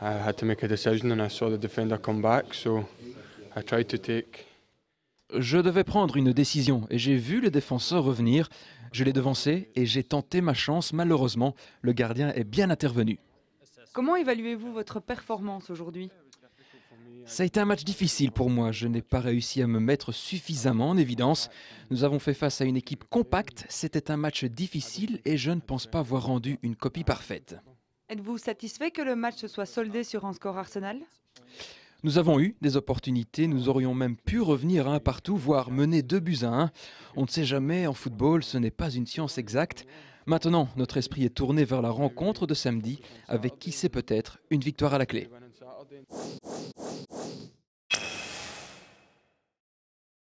Je devais prendre une décision et j'ai vu le défenseur revenir. Je l'ai devancé et j'ai tenté ma chance. Malheureusement, le gardien est bien intervenu. Comment évaluez-vous votre performance aujourd'hui ça a été un match difficile pour moi. Je n'ai pas réussi à me mettre suffisamment en évidence. Nous avons fait face à une équipe compacte. C'était un match difficile et je ne pense pas avoir rendu une copie parfaite. Êtes-vous satisfait que le match se soit soldé sur un score Arsenal nous avons eu des opportunités, nous aurions même pu revenir un partout, voire mener deux buts à un. On ne sait jamais en football, ce n'est pas une science exacte. Maintenant, notre esprit est tourné vers la rencontre de samedi, avec qui c'est peut-être une victoire à la clé.